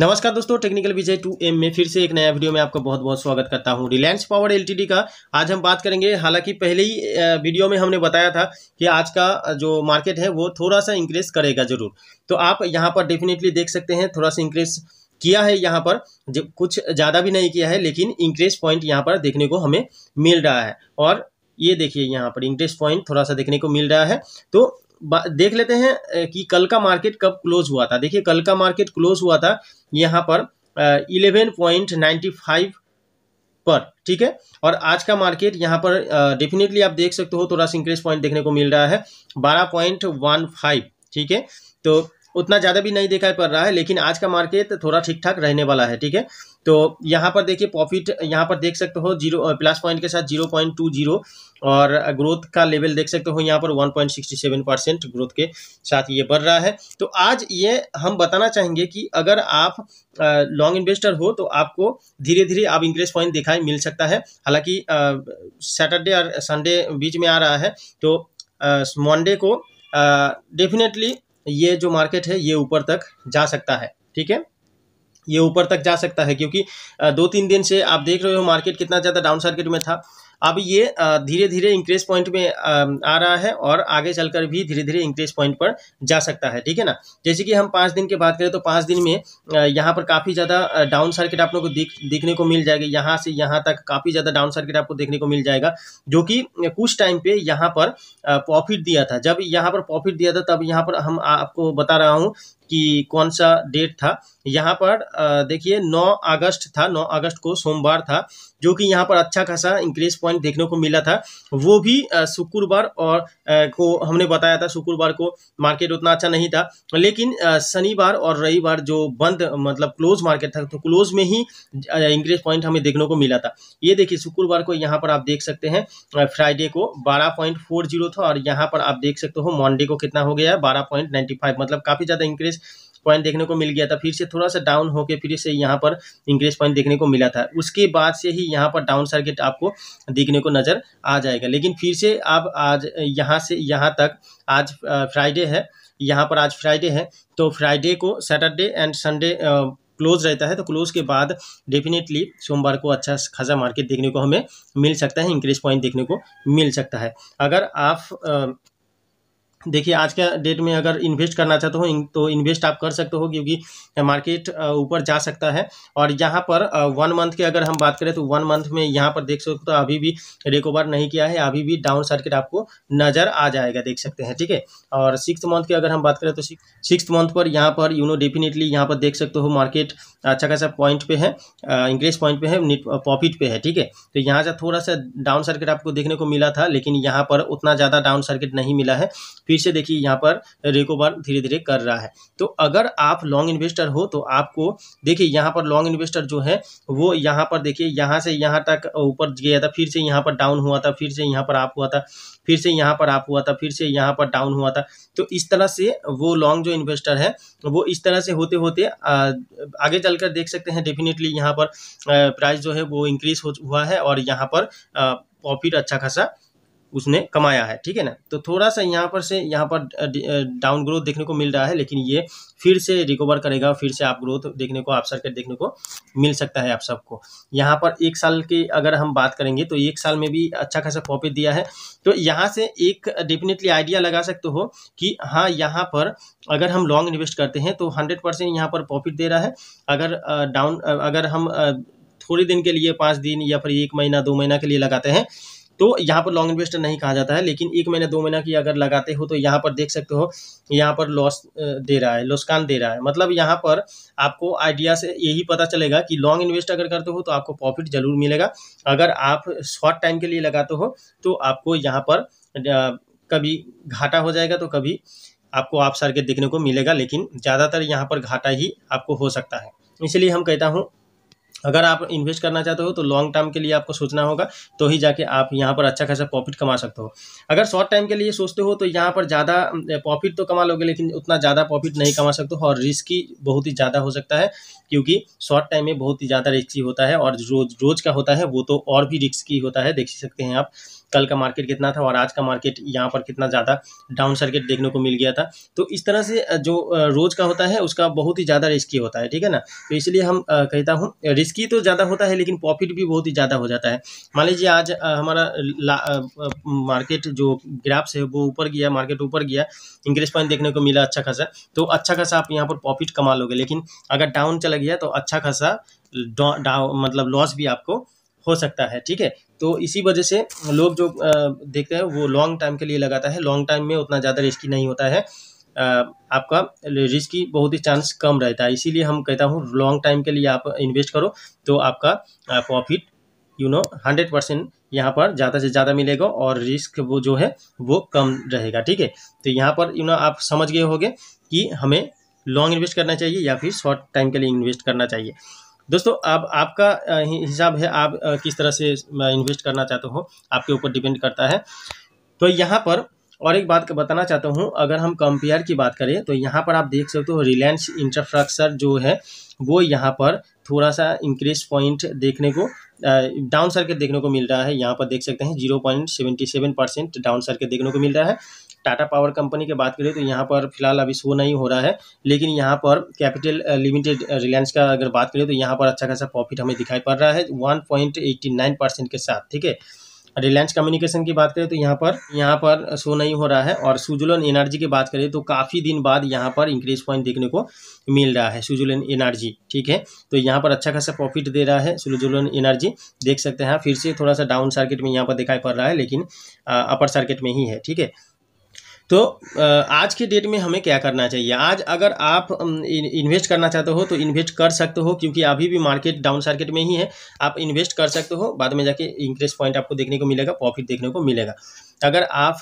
नमस्कार दोस्तों technical Vijay to M में फिर से एक नया वीडियो में आपका बहुत बहुत स्वागत करता हूं रिलायंस पावर एलटीडी का आज हम बात करेंगे हालांकि पहले ही वीडियो में हमने बताया था कि आज का जो मार्केट है वो थोड़ा सा इंक्रीज करेगा जरूर तो आप यहां पर डेफिनेटली देख सकते हैं थोड़ा सा इंक्रीज किया है यहाँ पर कुछ ज़्यादा भी नहीं किया है लेकिन इंक्रीज पॉइंट यहाँ पर देखने को हमें मिल रहा है और ये देखिए यहाँ पर इंक्रीज पॉइंट थोड़ा सा देखने को मिल रहा है तो देख लेते हैं कि कल का मार्केट कब क्लोज हुआ था देखिए कल का मार्केट क्लोज हुआ था यहाँ पर इलेवन पॉइंट नाइन्टी फाइव पर ठीक है और आज का मार्केट यहाँ पर डेफिनेटली आप देख सकते हो थोड़ा सा इंक्रीज पॉइंट देखने को मिल रहा है बारह पॉइंट वन फाइव ठीक है तो उतना ज़्यादा भी नहीं दिखाई पड़ रहा है लेकिन आज का मार्केट थोड़ा ठीक ठाक रहने वाला है ठीक है तो यहाँ पर देखिए प्रॉफिट यहाँ पर देख सकते हो जीरो प्लस पॉइंट के साथ जीरो पॉइंट टू जीरो और ग्रोथ का लेवल देख सकते हो यहाँ पर one point sixty seven percent growth के साथ ये बढ़ रहा है तो आज ये हम बताना चाहेंगे कि अगर आप लॉन्ग इन्वेस्टर हो तो आपको धीरे धीरे आप इंक्रेस पॉइंट दिखाई मिल सकता है हालांकि सैटरडे और संडे बीच में आ रहा है तो मंडे को डेफिनेटली ये जो मार्केट है ये ऊपर तक जा सकता है ठीक है ये ऊपर तक जा सकता है क्योंकि दो तीन दिन से आप देख रहे हो मार्केट कितना ज़्यादा डाउन सर्किट में था अब ये धीरे धीरे इंक्रेज पॉइंट में आ रहा है और आगे चलकर भी धीरे धीरे इंक्रेज पॉइंट पर जा सकता है ठीक है ना जैसे कि हम पाँच दिन की बात करें तो पाँच दिन में यहाँ पर काफ़ी ज़्यादा डाउन सर्किट आप लोग को दिख दिखने को मिल जाएगी यहाँ से यहाँ तक काफ़ी ज़्यादा डाउन सर्किट आपको देखने को मिल जाएगा जो कि कुछ टाइम पे यहाँ पर प्रॉफिट दिया था जब यहाँ पर प्रॉफिट दिया था तब यहाँ पर हम आपको बता रहा हूँ कि कौन सा डेट था यहाँ पर देखिए 9 अगस्त था 9 अगस्त को सोमवार था जो कि यहाँ पर अच्छा खासा इंक्रीज पॉइंट देखने को मिला था वो भी शुक्रवार और को हमने बताया था शुक्रवार को मार्केट उतना अच्छा नहीं था लेकिन शनिवार और रविवार जो बंद मतलब क्लोज मार्केट था तो क्लोज में ही इंक्रीज पॉइंट हमें देखने को मिला था ये देखिए शुक्रवार को यहाँ पर आप देख सकते हैं फ्राइडे को बारह था और यहाँ पर आप देख सकते हो मंडे को कितना हो गया है मतलब काफ़ी ज़्यादा इंक्रीज इंक्रीज पॉइंट देखने को मिल गया था फिर से थोड़ा सा डाउन होकर फिर से यहाँ पर इंक्रीज पॉइंट देखने को मिला था उसके बाद से ही यहाँ पर डाउन सर्किट आपको देखने को नज़र आ जाएगा लेकिन फिर से आप आज यहाँ से यहाँ तक आज फ्राइडे है यहाँ पर आज फ्राइडे है तो फ्राइडे को सैटरडे एंड संडे क्लोज रहता है तो क्लोज के बाद डेफिनेटली सोमवार को अच्छा खासा मार्केट देखने को हमें मिल सकता है इंक्रीज पॉइंट देखने को मिल सकता है अगर आप आ, देखिए आज के डेट में अगर इन्वेस्ट करना चाहते हो तो इन्वेस्ट आप कर सकते हो क्योंकि मार्केट ऊपर जा सकता है और यहाँ पर वन मंथ के अगर हम बात करें तो वन मंथ में यहाँ पर देख सकते हो तो अभी भी रिकवर नहीं किया है अभी भी डाउन सर्किट आपको नज़र आ जाएगा देख सकते हैं ठीक है और सिक्स मंथ की अगर हम बात करें तो सिक्स मंथ पर यहाँ पर यू नो डेफिनेटली यहाँ पर देख सकते हो मार्केट अच्छा खासा पॉइंट पे है इंक्रेस पॉइंट पे है प्रॉफिट पे है ठीक है तो यहाँ से थोड़ा सा डाउन सर्किट आपको देखने को मिला था लेकिन यहाँ पर उतना ज़्यादा डाउन सर्किट नहीं मिला है फिर फिर से देखिए यहाँ पर रिकोवर धीरे धीरे कर रहा है तो अगर आप लॉन्ग इन्वेस्टर हो तो आपको देखिए यहाँ पर लॉन्ग इन्वेस्टर जो है वो यहाँ पर देखिए यहाँ से यहाँ तक ऊपर गया था फिर से यहाँ पर डाउन हुआ था फिर से यहाँ पर आप हुआ था फिर से यहाँ पर आप हुआ था फिर से यहाँ पर डाउन हुआ था तो इस तरह से वो लॉन्ग जो इन्वेस्टर है वो इस तरह से होते होते आगे चलकर देख सकते हैं डेफिनेटली यहाँ पर प्राइस जो है वो इंक्रीज हुआ है और यहाँ पर प्रॉफिट अच्छा खासा उसने कमाया है ठीक है ना तो थोड़ा सा यहाँ पर से यहाँ पर डाउन ग्रोथ देखने को मिल रहा है लेकिन ये फिर से रिकवर करेगा फिर से आप ग्रोथ देखने को आप सर्किट देखने को मिल सकता है आप सबको यहाँ पर एक साल की अगर हम बात करेंगे तो एक साल में भी अच्छा खासा प्रॉफिट दिया है तो यहाँ से एक डेफिनेटली आइडिया लगा सकते हो कि हाँ यहाँ पर अगर हम लॉन्ग इन्वेस्ट करते हैं तो हंड्रेड परसेंट यहाँ पर प्रॉफिट दे रहा है अगर डाउन अगर हम थोड़े दिन के लिए पाँच दिन या फिर एक महीना दो महीना के लिए लगाते हैं तो यहाँ पर लॉन्ग इन्वेस्टर नहीं कहा जाता है लेकिन एक महीना दो महीना की अगर लगाते हो तो यहाँ पर देख सकते हो यहाँ पर लॉस दे रहा है लॉसकान दे रहा है मतलब यहाँ पर आपको आइडिया से यही पता चलेगा कि लॉन्ग इन्वेस्ट अगर करते हो तो आपको प्रॉफिट जरूर मिलेगा अगर आप शॉर्ट टाइम के लिए लगाते हो तो आपको यहाँ पर कभी घाटा हो जाएगा तो कभी आपको आप सर के देखने को मिलेगा लेकिन ज़्यादातर यहाँ पर घाटा ही आपको हो सकता है इसलिए हम कहता हूँ अगर आप इन्वेस्ट करना चाहते हो तो लॉन्ग टर्म के लिए आपको सोचना होगा तो ही जाके आप यहाँ पर अच्छा खासा प्रॉफिट कमा सकते हो अगर शॉर्ट टाइम के लिए सोचते हो तो यहाँ पर ज़्यादा प्रॉफिट तो कमा लोगे लेकिन उतना ज़्यादा प्रॉफिट नहीं कमा सकते हो और रिस्की बहुत ही ज़्यादा हो सकता है क्योंकि शॉर्ट टाइम में बहुत ही ज़्यादा रिस्की होता है और रोज रोज का होता है वो तो और भी रिस्क होता है देख सकते हैं आप कल का मार्केट कितना था और आज का मार्केट यहाँ पर कितना ज़्यादा डाउन सर्किट देखने को मिल गया था तो इस तरह से जो रोज़ का होता है उसका बहुत ही ज़्यादा रिस्की होता है ठीक है ना तो इसलिए हम कहता हूँ रिस्क रिस्की तो ज़्यादा होता है लेकिन प्रॉफिट भी बहुत ही ज़्यादा हो जाता है मान लीजिए आज हमारा मार्केट जो ग्राफ्स है वो ऊपर गया मार्केट ऊपर गया इंग्रेज पॉइंट देखने को मिला अच्छा खासा तो अच्छा खासा आप यहाँ पर प्रॉफिट कमा लोगे लेकिन अगर डाउन चला गया तो अच्छा खासा मतलब लॉस भी आपको हो सकता है ठीक है तो इसी वजह से लोग जो देखते हैं वो लॉन्ग टाइम के लिए लगाता है लॉन्ग टाइम में उतना ज़्यादा रिस्की नहीं होता है आपका रिस्क की बहुत ही चांस कम रहता है इसीलिए हम कहता हूँ लॉन्ग टाइम के लिए आप इन्वेस्ट करो तो आपका profit you know hundred percent यहाँ पर ज़्यादा से ज़्यादा मिलेगा और रिस्क वो जो है वो कम रहेगा ठीक है तो यहाँ पर यू नो आप समझ गए होगे कि हमें लॉन्ग इन्वेस्ट करना चाहिए या फिर शॉर्ट टाइम के लिए इन्वेस्ट करना चाहिए दोस्तों अब आपका हिसाब है आप किस तरह से इन्वेस्ट करना चाहते हो आपके ऊपर डिपेंड करता है तो यहाँ पर और एक बात बताना चाहता हूँ अगर हम कंपेयर की बात करें तो यहाँ पर आप देख सकते हो रिलायंस इंफ्रास्ट्रक्चर जो है वो यहाँ पर थोड़ा सा इंक्रीज पॉइंट देखने को डाउन सर्किट देखने को मिल रहा है यहाँ पर देख सकते हैं zero point seventy seven percent down circuit देखने को मिल रहा है टाटा पावर कंपनी की बात करें तो यहाँ पर फिलहाल अभी शो नहीं हो रहा है लेकिन यहाँ पर कैपिटल लिमिटेड रिलायंस का अगर बात करें तो यहाँ पर अच्छा खासा प्रॉफिट हमें दिखाई पड़ रहा है one point eighty nine percent के साथ ठीक है रिलायंस कम्युनिकेशन की बात करें तो यहाँ पर यहाँ पर शो नहीं हो रहा है और सुजुलन एनर्जी की बात करें तो काफ़ी दिन बाद यहाँ पर इंक्रीज पॉइंट देखने को मिल रहा है सुजुलन एनर्जी ठीक है तो यहाँ पर अच्छा खासा प्रॉफिट दे रहा है सुजुलन एनर्जी देख सकते हैं फिर से थोड़ा सा डाउन सर्किट में यहाँ पर दिखाई पड़ रहा है लेकिन अपर सर्किट में ही है ठीक है तो आज के डेट में हमें क्या करना चाहिए आज अगर आप इन्वेस्ट करना चाहते हो तो इन्वेस्ट कर सकते हो क्योंकि अभी भी मार्केट डाउन सार्केट में ही है आप इन्वेस्ट कर सकते हो बाद में जाके इंक्रेस पॉइंट आपको देखने को मिलेगा प्रॉफिट देखने को मिलेगा अगर आप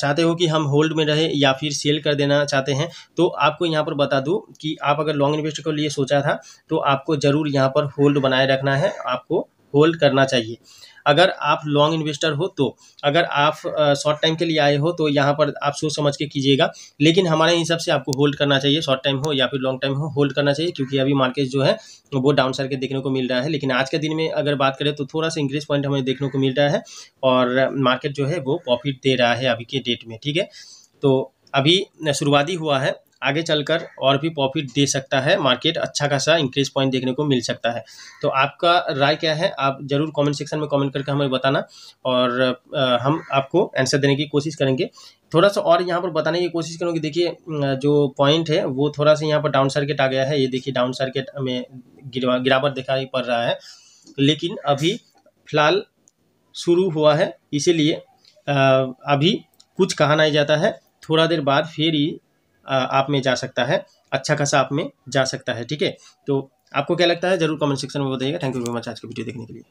चाहते हो कि हम होल्ड में रहे या फिर सेल कर देना चाहते हैं तो आपको यहाँ पर बता दूँ कि आप अगर लॉन्ग इन्वेस्ट के लिए सोचा था तो आपको ज़रूर यहाँ पर होल्ड बनाए रखना है आपको होल्ड करना चाहिए अगर आप लॉन्ग इन्वेस्टर हो तो अगर आप शॉर्ट टाइम के लिए आए हो तो यहाँ पर आप सोच समझ के कीजिएगा लेकिन हमारे हिसाब से आपको होल्ड करना चाहिए शॉर्ट टाइम हो या फिर लॉन्ग टाइम हो होल्ड करना चाहिए क्योंकि अभी मार्केट जो है वो डाउन साइड के देखने को मिल रहा है लेकिन आज के दिन में अगर बात करें तो थोड़ा सा इंक्रीज पॉइंट हमें देखने को मिल रहा है और मार्केट जो है वो प्रॉफिट दे रहा है अभी के डेट में ठीक है तो अभी शुरुआती हुआ है आगे चलकर और भी प्रॉफिट दे सकता है मार्केट अच्छा खासा इंक्रीज पॉइंट देखने को मिल सकता है तो आपका राय क्या है आप ज़रूर कमेंट सेक्शन में कमेंट करके हमें बताना और हम आपको आंसर देने की कोशिश करेंगे थोड़ा सा और यहाँ पर बताने की कोशिश करूँगी देखिए जो पॉइंट है वो थोड़ा सा यहाँ पर डाउन सर्किट आ गया है ये देखिए डाउन सर्किट में गिरावट दिखाई पड़ रहा है लेकिन अभी फिलहाल शुरू हुआ है इसीलिए अभी कुछ कहा नहीं जाता है थोड़ा देर बाद फिर ही आप में जा सकता है अच्छा खासा आप में जा सकता है ठीक है तो आपको क्या लगता है जरूर कमेंट सेक्शन में बताइएगा थैंक यू वेरी मच आज की वीडियो देखने के लिए